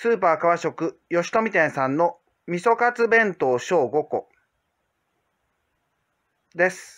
スーパー川食吉富店さんの味噌カツ弁当小5個です。